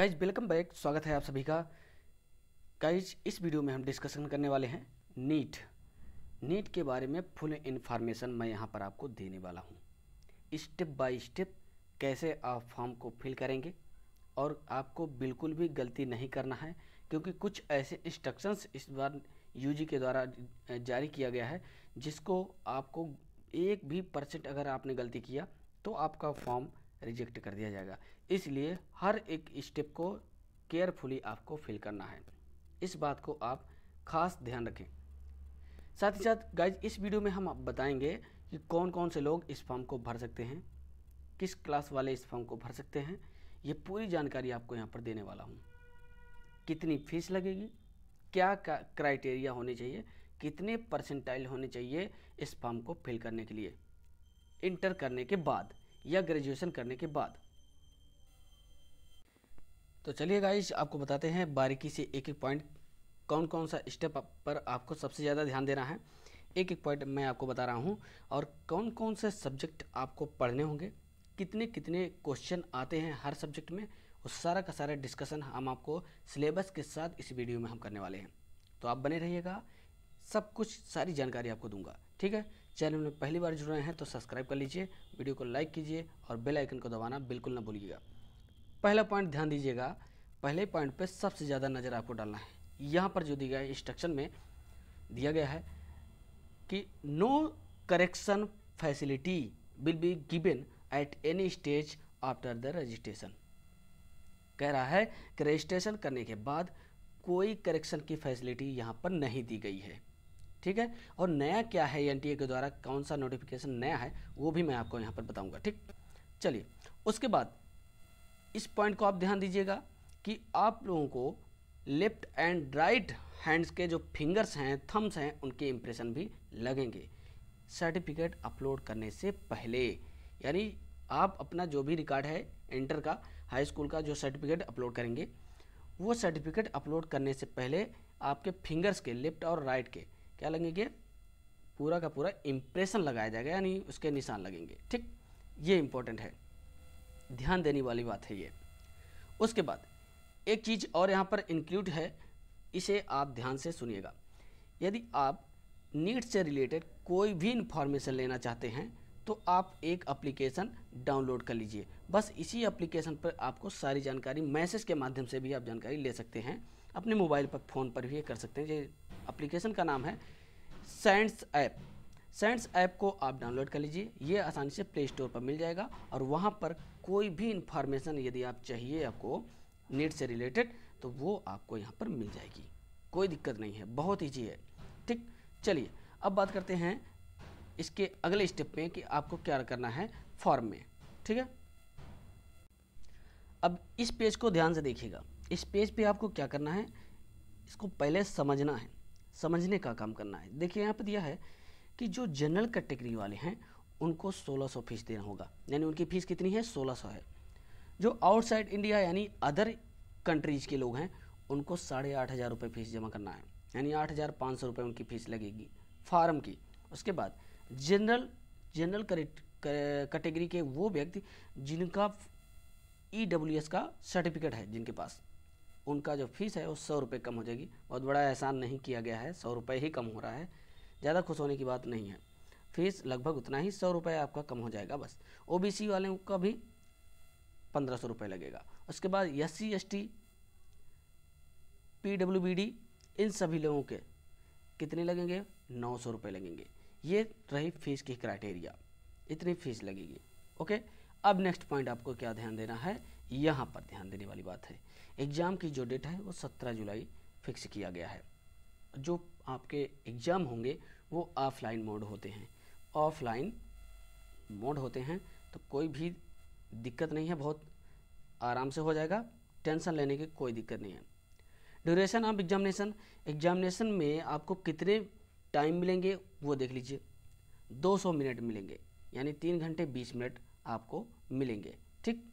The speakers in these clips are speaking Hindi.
गाइज वेलकम बैक स्वागत है आप सभी का गाइज इस वीडियो में हम डिस्कशन करने वाले हैं नीट नीट के बारे में फुल इन्फॉर्मेशन मैं यहाँ पर आपको देने वाला हूँ स्टेप बाय स्टेप कैसे आप फॉर्म को फिल करेंगे और आपको बिल्कुल भी गलती नहीं करना है क्योंकि कुछ ऐसे इंस्ट्रक्शंस इस बार यूजी के द्वारा जारी किया गया है जिसको आपको एक भी परसेंट अगर आपने गलती किया तो आपका फॉर्म रिजेक्ट कर दिया जाएगा इसलिए हर एक स्टेप को केयरफुली आपको फिल करना है इस बात को आप खास ध्यान रखें साथ ही साथ गाइज इस वीडियो में हम आप बताएंगे कि कौन कौन से लोग इस फॉर्म को भर सकते हैं किस क्लास वाले इस फॉर्म को भर सकते हैं ये पूरी जानकारी आपको यहाँ पर देने वाला हूँ कितनी फीस लगेगी क्या क्राइटेरिया होने चाहिए कितने परसेंटाइल होने चाहिए इस फॉर्म को फिल करने के लिए इंटर करने के बाद या ग्रेजुएशन करने के बाद तो चलिए गाइस आपको बताते हैं बारीकी से एक एक पॉइंट कौन कौन सा स्टेप पर आपको सबसे ज़्यादा ध्यान देना है एक एक पॉइंट मैं आपको बता रहा हूँ और कौन कौन से सब्जेक्ट आपको पढ़ने होंगे कितने कितने क्वेश्चन आते हैं हर सब्जेक्ट में उस सारा का सारा डिस्कशन हम आपको सिलेबस के साथ इस वीडियो में हम करने वाले हैं तो आप बने रहिएगा सब कुछ सारी जानकारी आपको दूंगा ठीक है चैनल में पहली बार जुड़ रहे हैं तो सब्सक्राइब कर लीजिए वीडियो को लाइक कीजिए और बेल आइकन को दबाना बिल्कुल ना भूलिएगा पहला पॉइंट ध्यान दीजिएगा पहले पॉइंट पे सबसे ज़्यादा नज़र आपको डालना है यहाँ पर जो दिया गया इंस्ट्रक्शन में दिया गया है कि no correction facility will be given at any stage after the registration कह रहा है कि रजिस्ट्रेशन करने के बाद कोई करेक्शन की फैसिलिटी यहाँ पर नहीं दी गई है ठीक है और नया क्या है एन के द्वारा कौन सा नोटिफिकेशन नया है वो भी मैं आपको यहाँ पर बताऊँगा ठीक चलिए उसके बाद इस पॉइंट को आप ध्यान दीजिएगा कि आप लोगों को लेफ्ट एंड राइट हैंड्स के जो फिंगर्स हैं थम्स हैं उनके इम्प्रेशन भी लगेंगे सर्टिफिकेट अपलोड करने से पहले यानी आप अपना जो भी रिकॉर्ड है इंटर का हाई स्कूल का जो सर्टिफिकेट अपलोड करेंगे वो सर्टिफिकेट अपलोड करने से पहले आपके फिंगर्स के लेफ्ट और राइट के क्या लगेंगे पूरा का पूरा इम्प्रेशन लगाया जाएगा यानी उसके निशान लगेंगे ठीक ये इम्पोर्टेंट है ध्यान देने वाली बात है ये उसके बाद एक चीज़ और यहाँ पर इंक्लूड है इसे आप ध्यान से सुनिएगा यदि आप नीट से रिलेटेड कोई भी इन्फॉर्मेशन लेना चाहते हैं तो आप एक एप्लीकेशन डाउनलोड कर लीजिए बस इसी एप्लीकेशन पर आपको सारी जानकारी मैसेज के माध्यम से भी आप जानकारी ले सकते हैं अपने मोबाइल पर फ़ोन पर भी ये कर सकते हैं ये एप्लीकेशन का नाम है साइंस ऐप साइंस ऐप को आप डाउनलोड कर लीजिए ये आसानी से प्ले स्टोर पर मिल जाएगा और वहाँ पर कोई भी इंफॉर्मेशन यदि आप चाहिए आपको नीट से रिलेटेड तो वो आपको यहाँ पर मिल जाएगी कोई दिक्कत नहीं है बहुत ईजी है ठीक चलिए अब बात करते हैं इसके अगले स्टेप में कि आपको क्या करना है फॉर्म में ठीक है अब इस पेज को ध्यान से देखिएगा इस पेज पे आपको क्या करना है इसको पहले समझना है समझने का काम करना है देखिए यहाँ पर दिया है कि जो जनरल कैटेगरी वाले हैं उनको 1600 फीस देना होगा यानी उनकी फ़ीस कितनी है 1600 है जो आउटसाइड इंडिया यानी अदर कंट्रीज के लोग हैं उनको साढ़े आठ हज़ार रुपये फ़ीस जमा करना है यानी आठ हज़ार पाँच सौ रुपये उनकी फ़ीस लगेगी फार्म की उसके बाद जनरल जनरल कैटेगरी के वो व्यक्ति जिनका ई e का सर्टिफिकेट है जिनके पास उनका जो फीस है वो सौ रुपये कम हो जाएगी बहुत बड़ा एहसान नहीं किया गया है सौ रुपये ही कम हो रहा है ज़्यादा खुश होने की बात नहीं है फीस लगभग उतना ही सौ रुपये आपका कम हो जाएगा बस ओ वालों का भी पंद्रह सौ रुपये लगेगा उसके बाद S C S T P W B D इन सभी लोगों के कितने लगेंगे नौ सौ रुपये लगेंगे ये रही फीस की क्राइटेरिया इतनी फीस लगेगी ओके अब नेक्स्ट पॉइंट आपको क्या ध्यान देना है यहाँ पर ध्यान देने वाली बात है एग्ज़ाम की जो डेट है वो सत्रह जुलाई फिक्स किया गया है जो आपके एग्ज़ाम होंगे वो ऑफलाइन मोड होते हैं ऑफलाइन मोड होते हैं तो कोई भी दिक्कत नहीं है बहुत आराम से हो जाएगा टेंशन लेने की कोई दिक्कत नहीं है ड्यूरेशन ऑफ एग्जामिनेशन एग्जामिनेशन में आपको कितने टाइम मिलेंगे वो देख लीजिए 200 मिनट मिलेंगे यानी तीन घंटे बीस मिनट आपको मिलेंगे ठीक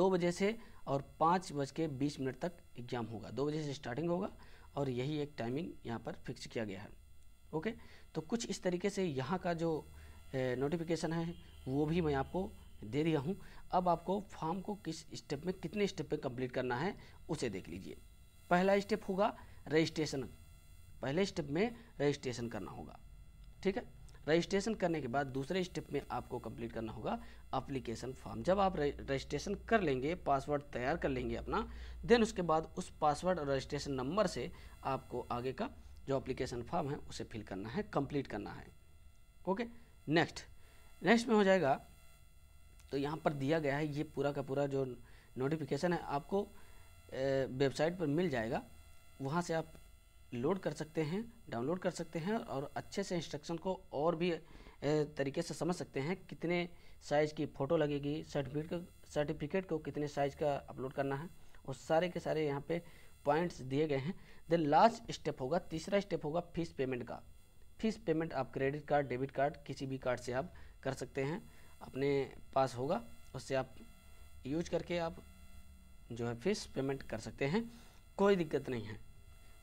दो बजे से और पाँच बज के बीस मिनट तक एग्ज़ाम होगा दो बजे से स्टार्टिंग होगा और यही एक टाइमिंग यहाँ पर फिक्स किया गया है ओके तो कुछ इस तरीके से यहाँ का जो नोटिफिकेशन है वो भी मैं आपको दे दिया हूँ अब आपको फॉर्म को किस स्टेप में कितने स्टेप में कंप्लीट करना है उसे देख लीजिए पहला स्टेप होगा रजिस्ट्रेशन पहले स्टेप में रजिस्ट्रेशन करना होगा ठीक है रजिस्ट्रेशन करने के बाद दूसरे स्टेप में आपको कंप्लीट करना होगा अप्लीकेशन फॉर्म जब आप रजिस्ट्रेशन कर लेंगे पासवर्ड तैयार कर लेंगे अपना देन उसके बाद उस पासवर्ड और रजिस्ट्रेशन नंबर से आपको आगे का जो अप्लीकेशन फॉर्म है उसे फिल करना है कंप्लीट करना है ओके नेक्स्ट नेक्स्ट में हो जाएगा तो यहाँ पर दिया गया है ये पूरा का पूरा जो नोटिफिकेशन है आपको वेबसाइट पर मिल जाएगा वहाँ से आप लोड कर सकते हैं डाउनलोड कर सकते हैं और अच्छे से इंस्ट्रक्शन को और भी तरीके से समझ सकते हैं कितने साइज़ की फ़ोटो लगेगी सर्टिफिकेट सर्टिफिकेट को कितने साइज़ का अपलोड करना है और सारे के सारे यहाँ पे पॉइंट्स दिए गए हैं देन लास्ट स्टेप होगा तीसरा स्टेप होगा फीस पेमेंट का फीस पेमेंट आप क्रेडिट कार्ड डेबिट कार्ड किसी भी कार्ड से आप कर सकते हैं अपने पास होगा उससे आप यूज करके आप जो है फीस पेमेंट कर सकते हैं कोई दिक्कत नहीं है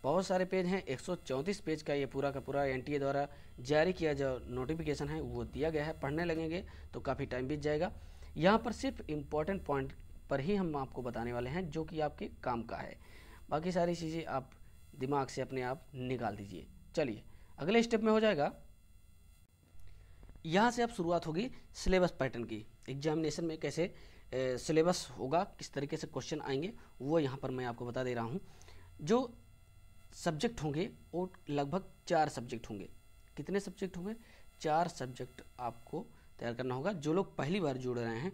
बहुत सारे पेज हैं एक पेज का ये पूरा का पूरा एनटीए द्वारा जारी किया जो नोटिफिकेशन है वो दिया गया है पढ़ने लगेंगे तो काफ़ी टाइम बीत जाएगा यहाँ पर सिर्फ इम्पॉर्टेंट पॉइंट पर ही हम आपको बताने वाले हैं जो कि आपके काम का है बाकी सारी चीज़ें आप दिमाग से अपने आप निकाल दीजिए चलिए अगले स्टेप में हो जाएगा यहाँ से अब शुरुआत होगी सिलेबस पैटर्न की एग्जामिनेशन में कैसे सिलेबस होगा किस तरीके से क्वेश्चन आएंगे वो यहाँ पर मैं आपको बता दे रहा हूँ जो सब्जेक्ट होंगे वो लगभग चार सब्जेक्ट होंगे कितने सब्जेक्ट होंगे चार सब्जेक्ट आपको तैयार करना होगा जो लोग पहली बार जुड़ रहे हैं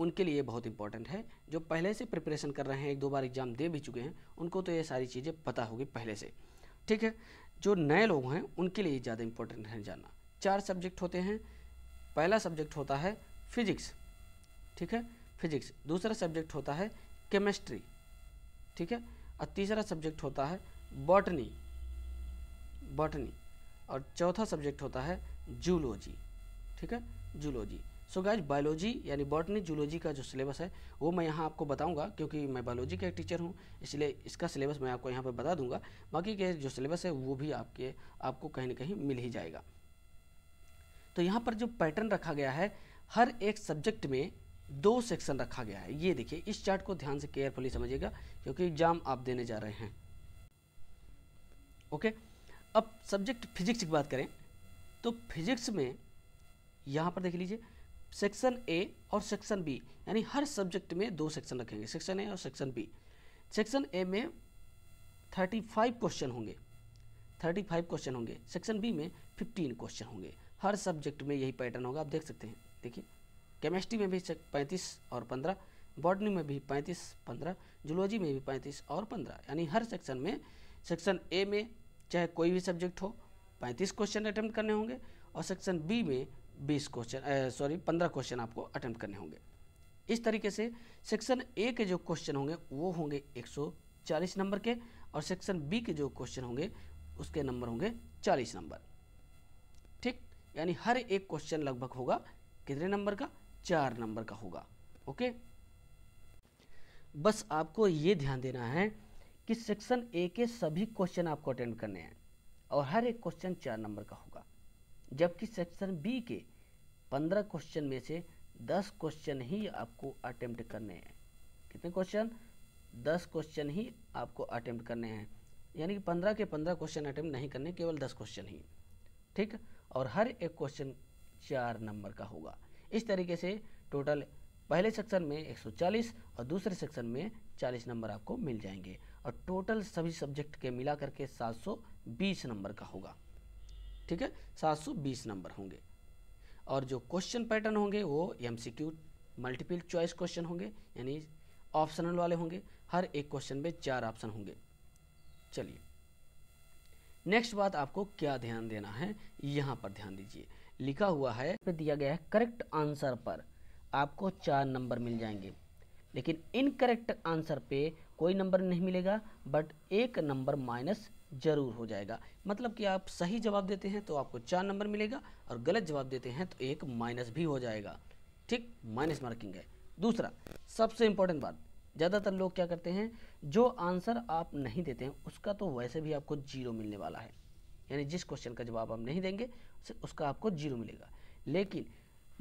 उनके लिए बहुत इंपॉर्टेंट है जो पहले से प्रिपरेशन कर रहे हैं एक दो बार एग्ज़ाम दे भी चुके हैं उनको तो ये सारी चीज़ें पता होगी पहले से ठीक है जो नए लोग हैं उनके लिए ज़्यादा इम्पोर्टेंट है जानना चार सब्जेक्ट होते हैं पहला सब्जेक्ट होता है फिजिक्स ठीक है फिजिक्स दूसरा सब्जेक्ट होता है केमिस्ट्री ठीक है और तीसरा सब्जेक्ट होता है बॉटनी बॉटनी और चौथा सब्जेक्ट होता है जूलॉजी ठीक है जूलॉजी सो गाइज बायोलॉजी यानी बॉटनी जूलॉजी का जो सिलेबस है वो मैं यहाँ आपको बताऊँगा क्योंकि मैं बायोलॉजी का एक टीचर हूँ इसलिए इसका सिलेबस मैं आपको यहाँ पर बता दूँगा बाकी के जो सिलेबस है वो भी आपके आपको कहीं ना कहीं मिल ही जाएगा तो यहाँ पर जो पैटर्न रखा गया है हर एक सब्जेक्ट में दो सेक्शन रखा गया है ये देखिए इस चार्ट को ध्यान से केयरफुली समझिएगा क्योंकि एग्जाम आप देने जा रहे हैं ओके अब सब्जेक्ट फिजिक्स की बात करें तो फिजिक्स में यहाँ पर देख लीजिए सेक्शन ए और सेक्शन बी यानी हर सब्जेक्ट में दो सेक्शन रखेंगे सेक्शन ए और सेक्शन बी सेक्शन ए में 35 क्वेश्चन होंगे 35 क्वेश्चन होंगे सेक्शन बी में 15 क्वेश्चन होंगे हर सब्जेक्ट में यही पैटर्न होगा आप देख सकते हैं देखिए केमिस्ट्री में भी पैंतीस और पंद्रह बॉटनी में भी पैंतीस पंद्रह जूलॉजी में भी पैंतीस और पंद्रह यानी हर सेक्शन में सेक्शन ए में चाहे कोई भी सब्जेक्ट हो पैंतीस क्वेश्चन अटैम्प्ट करने होंगे और सेक्शन बी में बीस क्वेश्चन सॉरी पंद्रह क्वेश्चन आपको अटैम्प्ट करने होंगे इस तरीके से सेक्शन ए के जो क्वेश्चन होंगे वो होंगे 140 नंबर के और सेक्शन बी के जो क्वेश्चन होंगे उसके नंबर होंगे 40 नंबर ठीक यानी हर एक क्वेश्चन लगभग होगा कितने नंबर का चार नंबर का होगा ओके बस आपको ये ध्यान देना है कि सेक्शन ए के सभी क्वेश्चन आपको अटेंड करने हैं और हर एक क्वेश्चन चार नंबर का होगा जबकि सेक्शन बी के पंद्रह क्वेश्चन में से दस क्वेश्चन ही आपको अटेम्प्ट करने हैं कितने क्वेश्चन दस क्वेश्चन ही आपको अटेम्प्ट करने हैं यानी कि पंद्रह के पंद्रह क्वेश्चन अटेम्प्ट नहीं करने केवल दस क्वेश्चन ही ठीक और हर एक क्वेश्चन चार नंबर का होगा इस तरीके से टोटल पहले सेक्शन में 140 और दूसरे सेक्शन में 40 नंबर आपको मिल जाएंगे और टोटल सभी सब्जेक्ट के मिला करके 720 नंबर का होगा ठीक है 720 नंबर होंगे और जो क्वेश्चन पैटर्न होंगे वो एम मल्टीपल चॉइस क्वेश्चन होंगे यानी ऑप्शनल वाले होंगे हर एक क्वेश्चन में चार ऑप्शन होंगे चलिए नेक्स्ट बात आपको क्या ध्यान देना है यहाँ पर ध्यान दीजिए लिखा हुआ है दिया गया है करेक्ट आंसर पर आपको चार नंबर मिल जाएंगे लेकिन इनकरेक्ट आंसर पे कोई नंबर नहीं मिलेगा बट एक नंबर माइनस जरूर हो जाएगा मतलब कि आप सही जवाब देते हैं तो आपको चार नंबर मिलेगा और गलत जवाब देते हैं तो एक माइनस भी हो जाएगा ठीक माइनस मार्किंग है दूसरा सबसे इंपॉर्टेंट बात ज़्यादातर लोग क्या करते हैं जो आंसर आप नहीं देते हैं उसका तो वैसे भी आपको जीरो मिलने वाला है यानी जिस क्वेश्चन का जवाब आप नहीं देंगे उसका आपको जीरो मिलेगा लेकिन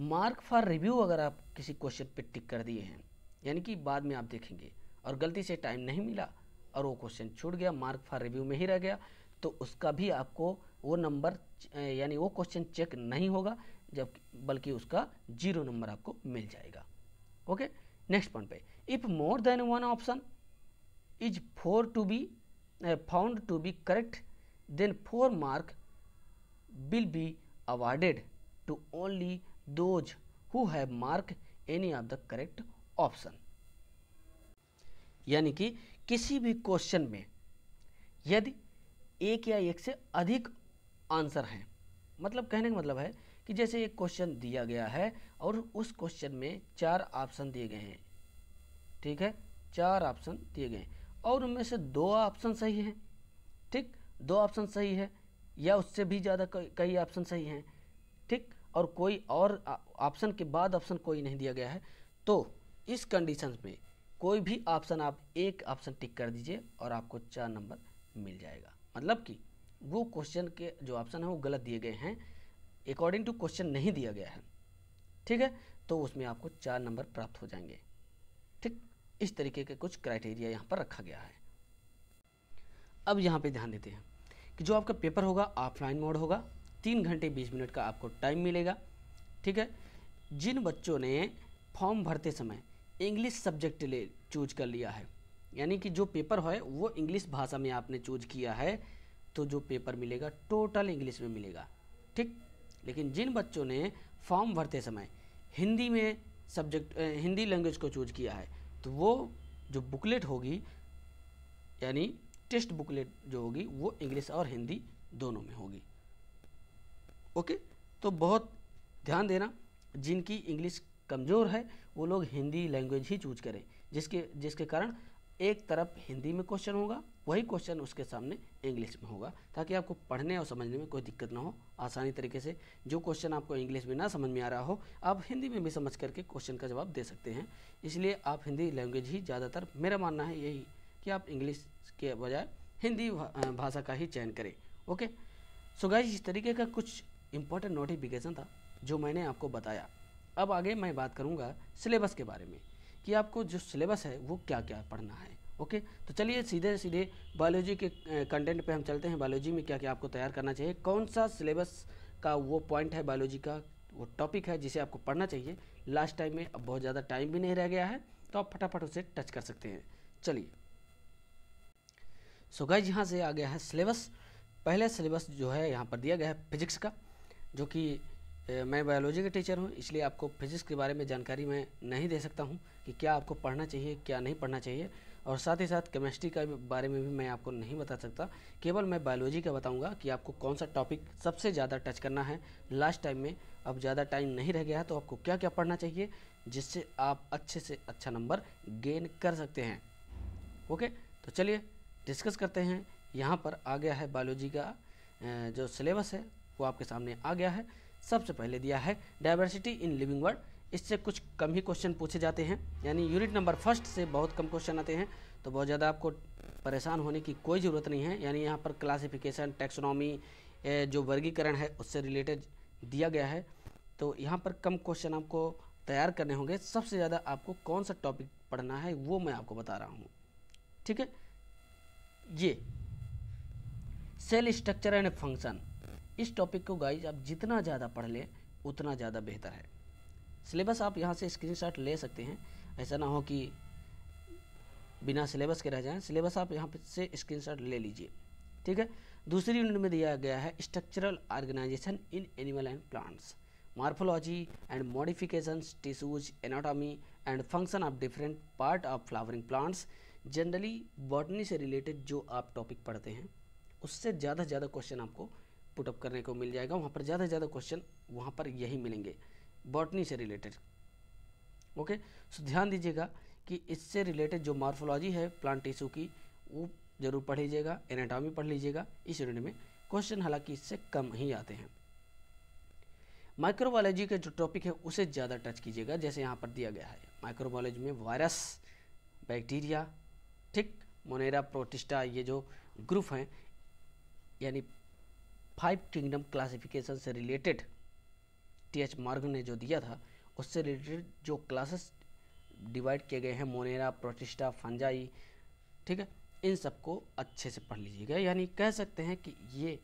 मार्क फॉर रिव्यू अगर आप किसी क्वेश्चन पे टिक कर दिए हैं यानी कि बाद में आप देखेंगे और गलती से टाइम नहीं मिला और वो क्वेश्चन छूट गया मार्क फॉर रिव्यू में ही रह गया तो उसका भी आपको वो नंबर यानी वो क्वेश्चन चेक नहीं होगा जब बल्कि उसका जीरो नंबर आपको मिल जाएगा ओके नेक्स्ट पॉइंट पे if more than one option is four to be found to be correct then four mark will be awarded to only those who have mark any of the correct option यानी कि किसी भी क्वेश्चन में यदि एक या एक से अधिक आंसर हैं मतलब कहने का मतलब है कि जैसे एक क्वेश्चन दिया गया है और उस क्वेश्चन में चार ऑप्शन दिए गए हैं ठीक है चार ऑप्शन दिए गए हैं और उनमें से दो ऑप्शन सही हैं ठीक दो ऑप्शन सही है या उससे भी ज़्यादा कई ऑप्शन सही हैं ठीक और कोई और ऑप्शन के बाद ऑप्शन कोई नहीं दिया गया है तो इस कंडीशन में कोई भी ऑप्शन आप एक ऑप्शन टिक कर दीजिए और आपको चार नंबर मिल जाएगा मतलब कि वो क्वेश्चन के जो ऑप्शन है वो गलत दिए गए हैं अकॉर्डिंग टू क्वेश्चन नहीं दिया गया है ठीक है तो उसमें आपको चार नंबर प्राप्त हो जाएंगे ठीक इस तरीके के कुछ क्राइटेरिया यहाँ पर रखा गया है अब यहाँ पे ध्यान देते हैं कि जो आपका पेपर होगा ऑफलाइन मोड होगा तीन घंटे बीस मिनट का आपको टाइम मिलेगा ठीक है जिन बच्चों ने फॉर्म भरते समय इंग्लिश सब्जेक्ट ले चूज कर लिया है यानी कि जो पेपर है वो इंग्लिश भाषा में आपने चूज किया है तो जो पेपर मिलेगा टोटल इंग्लिश में मिलेगा ठीक लेकिन जिन बच्चों ने फॉर्म भरते समय हिंदी में सब्जेक्ट हिंदी लैंग्वेज को चूज किया है तो वो जो बुकलेट होगी यानी टेस्ट बुकलेट जो होगी वो इंग्लिश और हिंदी दोनों में होगी ओके तो बहुत ध्यान देना जिनकी इंग्लिश कमज़ोर है वो लोग हिंदी लैंग्वेज ही चूज करें जिसके जिसके कारण एक तरफ हिंदी में क्वेश्चन होगा वही क्वेश्चन उसके सामने इंग्लिश में होगा ताकि आपको पढ़ने और समझने में कोई दिक्कत ना हो आसानी तरीके से जो क्वेश्चन आपको इंग्लिश में ना समझ में आ रहा हो आप हिंदी में भी समझ करके क्वेश्चन का जवाब दे सकते हैं इसलिए आप हिंदी लैंग्वेज ही ज़्यादातर मेरा मानना है यही कि आप इंग्लिश के बजाय हिंदी भाषा का ही चयन करें ओके सो गाइस इस तरीके का कुछ इंपॉर्टेंट नोटिफिकेशन था जो मैंने आपको बताया अब आगे मैं बात करूँगा सिलेबस के बारे में कि आपको जो सिलेबस है वो क्या क्या पढ़ना है ओके तो चलिए सीधे सीधे बायोलॉजी के कंटेंट पे हम चलते हैं बायोलॉजी में क्या क्या आपको तैयार करना चाहिए कौन सा सिलेबस का वो पॉइंट है बायोलॉजी का वो टॉपिक है जिसे आपको पढ़ना चाहिए लास्ट टाइम में अब बहुत ज़्यादा टाइम भी नहीं रह गया है तो आप फटाफट उसे टच कर सकते हैं चलिए सो गाइज यहाँ से आ गया है सिलेबस पहले सिलेबस जो है यहाँ पर दिया गया है फिजिक्स का जो कि मैं बायोलॉजी का टीचर हूँ इसलिए आपको फिजिक्स के बारे में जानकारी मैं नहीं दे सकता हूँ कि क्या आपको पढ़ना चाहिए क्या नहीं पढ़ना चाहिए और साथ ही साथ केमिस्ट्री के बारे में भी मैं आपको नहीं बता सकता केवल मैं बायोलॉजी का बताऊँगा कि आपको कौन सा टॉपिक सबसे ज़्यादा टच करना है लास्ट टाइम में अब ज़्यादा टाइम नहीं रह गया है तो आपको क्या क्या पढ़ना चाहिए जिससे आप अच्छे से अच्छा नंबर गेन कर सकते हैं ओके तो चलिए डिस्कस करते हैं यहाँ पर आ गया है बायोलॉजी का जो सिलेबस है वो आपके सामने आ गया है सबसे पहले दिया है डाइवर्सिटी इन लिविंग वर्ड इससे कुछ कम ही क्वेश्चन पूछे जाते हैं यानी यूनिट नंबर फर्स्ट से बहुत कम क्वेश्चन आते हैं तो बहुत ज़्यादा आपको परेशान होने की कोई ज़रूरत नहीं है यानी यहाँ पर क्लासिफिकेशन टेक्सोनॉमी जो वर्गीकरण है उससे रिलेटेड दिया गया है तो यहाँ पर कम क्वेश्चन आपको तैयार करने होंगे सबसे ज़्यादा आपको कौन सा टॉपिक पढ़ना है वो मैं आपको बता रहा हूँ ठीक है ये सेल स्ट्रक्चर एंड फंक्शन इस टॉपिक को गाइज आप जितना ज़्यादा पढ़ लें उतना ज़्यादा बेहतर है सिलेबस आप यहाँ से स्क्रीनशॉट ले सकते हैं ऐसा ना हो कि बिना सिलेबस के रह जाएं सिलेबस आप यहाँ से स्क्रीनशॉट ले लीजिए ठीक है दूसरी यूनिट में दिया गया है structural organisation in animal and plants morphology and modification tissues anatomy and function of different part of flowering plants generally botany से रिलेटेड जो आप टॉपिक पढ़ते हैं उससे ज़्यादा ज़्यादा क्वेश्चन आपको पुटअप करने को मिल जाएगा वहाँ पर ज़्यादा से ज़्यादा क्वेश्चन वहाँ पर यही मिलेंगे बॉटनी से रिलेटेड ओके सो ध्यान दीजिएगा कि इससे रिलेटेड जो मार्फोलॉजी है प्लांट टिश्यू की वो जरूर पढ़ लीजिएगा एनाटॉमी पढ़ लीजिएगा इस यूनिट में क्वेश्चन हालांकि इससे कम ही आते हैं माइक्रोबायोलॉजी का जो टॉपिक है उसे ज़्यादा टच कीजिएगा जैसे यहाँ पर दिया गया है माइक्रोबायोलॉजी में वायरस बैक्टीरिया ठीक मोनेरा प्रोटिस्टा ये जो ग्रुप हैं यानी फाइव किंगडम क्लासिफिकेशन से रिलेटेड टी एच मार्ग ने जो दिया था उससे रिलेटेड जो क्लासेस डिवाइड किए गए हैं मोनेरा प्रोटिस्टा फंजाई ठीक है इन सबको अच्छे से पढ़ लीजिएगा यानी कह सकते हैं कि ये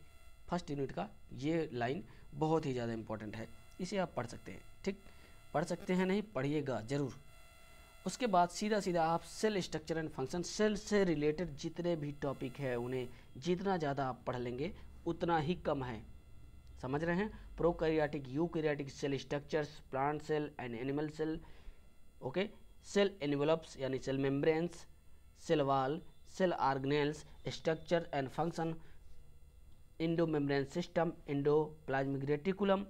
फर्स्ट यूनिट का ये लाइन बहुत ही ज़्यादा इम्पोर्टेंट है इसे आप पढ़ सकते हैं ठीक पढ़ सकते हैं नहीं पढ़िएगा ज़रूर उसके बाद सीधा सीधा आप cell structure and function cell से रिलेटेड जितने भी टॉपिक है उन्हें जितना ज़्यादा आप पढ़ लेंगे उतना ही कम है समझ रहे हैं prokaryotic eukaryotic cell structures plant cell and animal cell okay cell envelopes यानी cell membranes cell wall cell organelles structure and function endomembrane system endoplasmic reticulum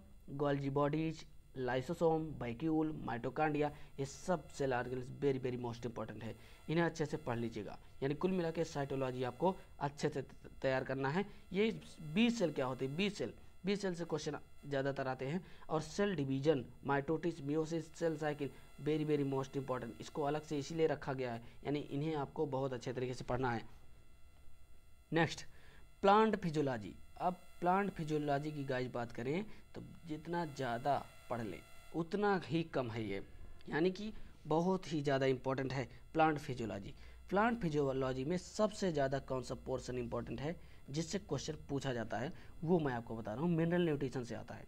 Golgi bodies lysosome vacuole mitochondria ये सब cell organ very very most important है इन्हें अच्छे से पढ़ लीजिएगा यानी कुल मिला के साइटोलॉजी आपको अच्छे से तैयार करना है ये बी सेल क्या होती है बी सेल बी सेल से क्वेश्चन ज़्यादातर आते हैं और cell division mitosis meiosis cell cycle very very most important इसको अलग से इसीलिए रखा गया है यानी इन्हें आपको बहुत अच्छे तरीके से पढ़ना है नेक्स्ट प्लांट फिजोलॉजी अब प्लांट फिजोलॉजी की गाइज बात करें तो जितना ज़्यादा पढ़ लें उतना ही कम है ये यानी कि बहुत ही ज़्यादा इम्पोर्टेंट है प्लांट फिजियोलॉजी प्लांट फिजियोलॉजी में सबसे ज़्यादा कौन सा पोर्सन इम्पोर्टेंट है जिससे क्वेश्चन पूछा जाता है वो मैं आपको बता रहा हूँ मिनरल न्यूट्रिशन से आता है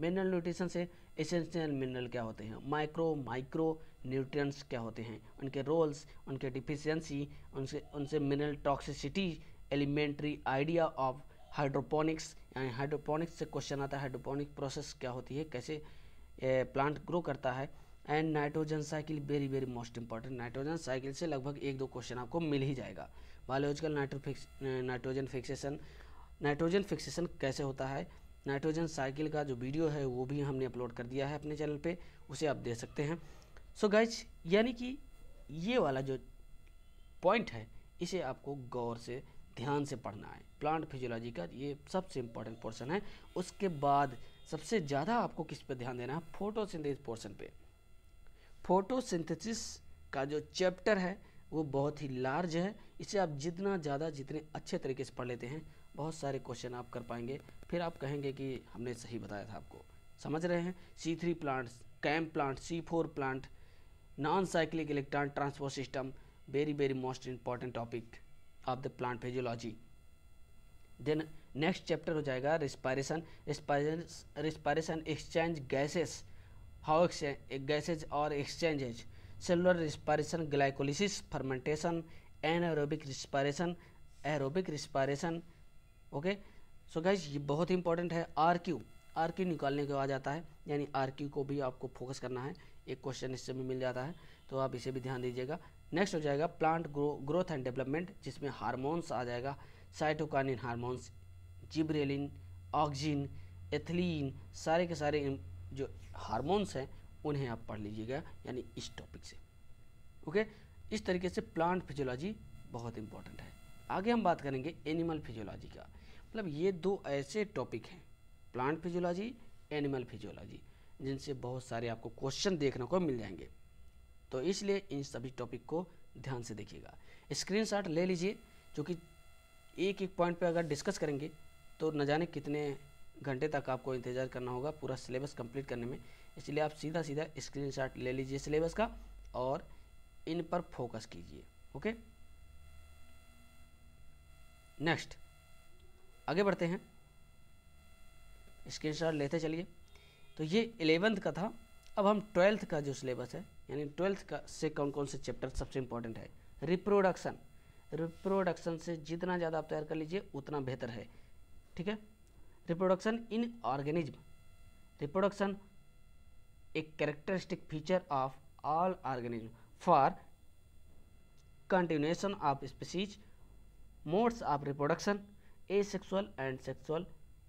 मिनरल न्यूट्रिशन से एसेंशियल मिनरल क्या होते हैं माइक्रो माइक्रो न्यूट्रिएंट्स क्या होते हैं उनके रोल्स उनके डिफिशियंसी उनसे उनसे mineral toxicity elementary idea of hydroponics यानी हाइड्रोपोनिक्स से क्वेश्चन आता है हाइड्रोपोनिक प्रोसेस क्या होती है कैसे प्लांट ग्रो करता है and nitrogen cycle very very most important nitrogen cycle से लगभग एक दो क्वेश्चन आपको मिल ही जाएगा बायोलॉजिकल नाइट्रोफिक्स नाइट्रोजन फिक्सेशन नाइट्रोजन फिक्सेशन कैसे होता है नाइट्रोजन साइकिल का जो वीडियो है वो भी हमने अपलोड कर दिया है अपने चैनल पे उसे आप देख सकते हैं सो so गाइज यानी कि ये वाला जो पॉइंट है इसे आपको गौर से ध्यान से पढ़ना है प्लांट फिजियोलॉजी का ये सबसे इम्पोर्टेंट पोर्सन है उसके बाद सबसे ज़्यादा आपको किस पे ध्यान देना है फोटोसिंथेसिस पोर्सन पे फोटोसिंथेसिस का जो चैप्टर है वो बहुत ही लार्ज है इसे आप जितना ज़्यादा जितने अच्छे तरीके से पढ़ लेते हैं बहुत सारे क्वेश्चन आप कर पाएंगे फिर आप कहेंगे कि हमने सही बताया था आपको समझ रहे हैं C three plant CAM plant C four plant non cyclic electron transport system very very most important topic of the plant physiology then next chapter हो जाएगा respiration respiration exchange gases how exchange gases और exchanges cellular respiration glycolysis fermentation anaerobic respiration aerobic respiration okay so guys ये बहुत इंपॉर्टेंट है आर क्यू आर क्यू निकालने के आ जाता है यानी आर क्यू को भी आपको फोकस करना है एक क्वेश्चन इससे भी मिल जाता है तो आप इसे भी ध्यान दीजिएगा नेक्स्ट हो जाएगा plant grow growth and development जिसमें हारमोन्स आ जाएगा cytokinin hormones gibberellin auxin ethylene सारे के सारे जो हारमोन्स हैं उन्हें आप पढ़ लीजिएगा यानी इस टॉपिक से ओके इस तरीके से प्लांट फिजियोलॉजी बहुत इंपॉर्टेंट है आगे हम बात करेंगे एनिमल फिजियोलॉजी का मतलब ये दो ऐसे टॉपिक हैं प्लांट फिजियोलॉजी एनिमल फिजियोलॉजी जिनसे बहुत सारे आपको क्वेश्चन देखने को मिल जाएंगे तो इसलिए इन सभी टॉपिक को ध्यान से देखिएगा स्क्रीनशॉट ले लीजिए क्योंकि एक एक पॉइंट पे अगर डिस्कस करेंगे तो न जाने कितने घंटे तक आपको इंतज़ार करना होगा पूरा सिलेबस कंप्लीट करने में इसलिए आप सीधा सीधा स्क्रीनशॉट ले लीजिए सिलेबस का और इन पर फोकस कीजिए ओके नेक्स्ट आगे बढ़ते हैं स्क्रीनशॉट लेते चलिए तो ये एलेवेंथ का था अब हम ट्वेल्थ का जो सिलेबस है यानी ट्वेल्थ से कौन कौन से चैप्टर सबसे इंपॉर्टेंट है रिप्रोडक्शन रिप्रोडक्शन से जितना ज़्यादा आप तैयार कर लीजिए उतना बेहतर है ठीक है रिप्रोडक्शन इन ऑर्गेनिज्म रिप्रोडक्शन एक characteristic feature of all organism for continuation of species modes of reproduction asexual and sexual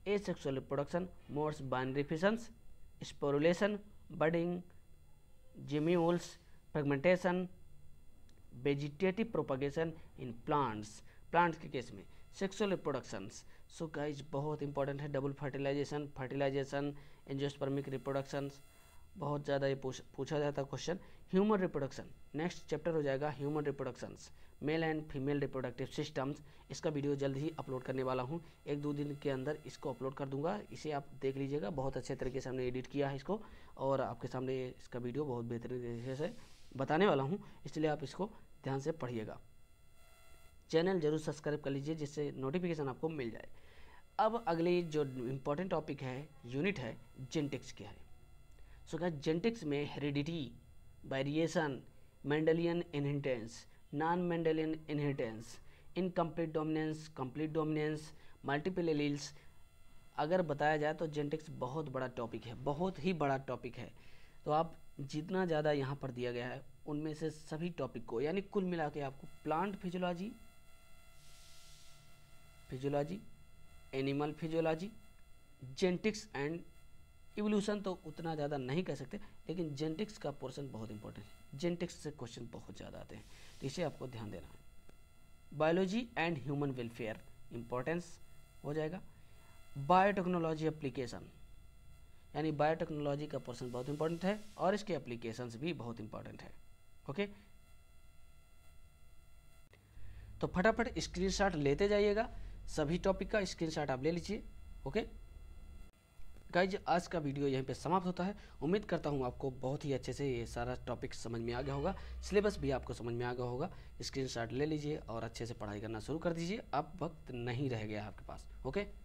asexual reproduction modes binary fissions sporulation budding gemmules fragmentation vegetative propagation in plants plants के केस में सेक्सुअल रिप्रोडक्शंस सो गाइज बहुत इंपॉर्टेंट है double fertilization fertilization angiospermic reproductions बहुत ज़्यादा ये पूछ, पूछा जाता question human reproduction next chapter हो जाएगा human reproductions mail and female reproductive systems इसका वीडियो जल्द ही अपलोड करने वाला हूँ एक दो दिन के अंदर इसको अपलोड कर दूंगा इसे आप देख लीजिएगा बहुत अच्छे तरीके से हमने एडिट किया है इसको और आपके सामने इसका वीडियो बहुत बेहतरीन तरीके से बताने वाला हूँ इसलिए आप इसको ध्यान से पढ़िएगा चैनल जरूर सब्सक्राइब कर लीजिए जिससे नोटिफिकेशन आपको मिल जाए अब अगली जो इम्पोर्टेंट टॉपिक है यूनिट है जेंटिक्स की है सो क्या जेंटिक्स में heredity variation Mendelian inheritance non Mendelian inheritance incomplete dominance complete dominance multiple alleles अगर बताया जाए तो जेनेटिक्स बहुत बड़ा टॉपिक है बहुत ही बड़ा टॉपिक है तो आप जितना ज़्यादा यहाँ पर दिया गया है उनमें से सभी टॉपिक को यानी कुल मिला के आपको plant physiology physiology animal physiology genetics and evolution तो उतना ज़्यादा नहीं कह सकते लेकिन जेनेटिक्स का पोर्शन बहुत इंपॉर्टेंट है जेनेटिक्स से क्वेश्चन बहुत ज़्यादा आते हैं तो इसे आपको ध्यान देना है biology and human welfare importance हो जाएगा बायोटेक्नोलॉजी एप्लीकेशन यानी बायोटेक्नोलॉजी का पोर्सन बहुत इंपॉर्टेंट है और इसके एप्लीकेशन भी बहुत इंपॉर्टेंट है ओके तो फटाफट स्क्रीनशॉट लेते जाइएगा सभी टॉपिक का स्क्रीनशॉट आप ले लीजिए ओके गाइज आज का वीडियो यहीं पे समाप्त होता है उम्मीद करता हूँ आपको बहुत ही अच्छे से ये सारा टॉपिक समझ में आ गया होगा सिलेबस भी आपको समझ में आ गया होगा स्क्रीनशॉट ले लीजिए और अच्छे से पढ़ाई करना शुरू कर दीजिए अब वक्त नहीं रह गया आपके पास ओके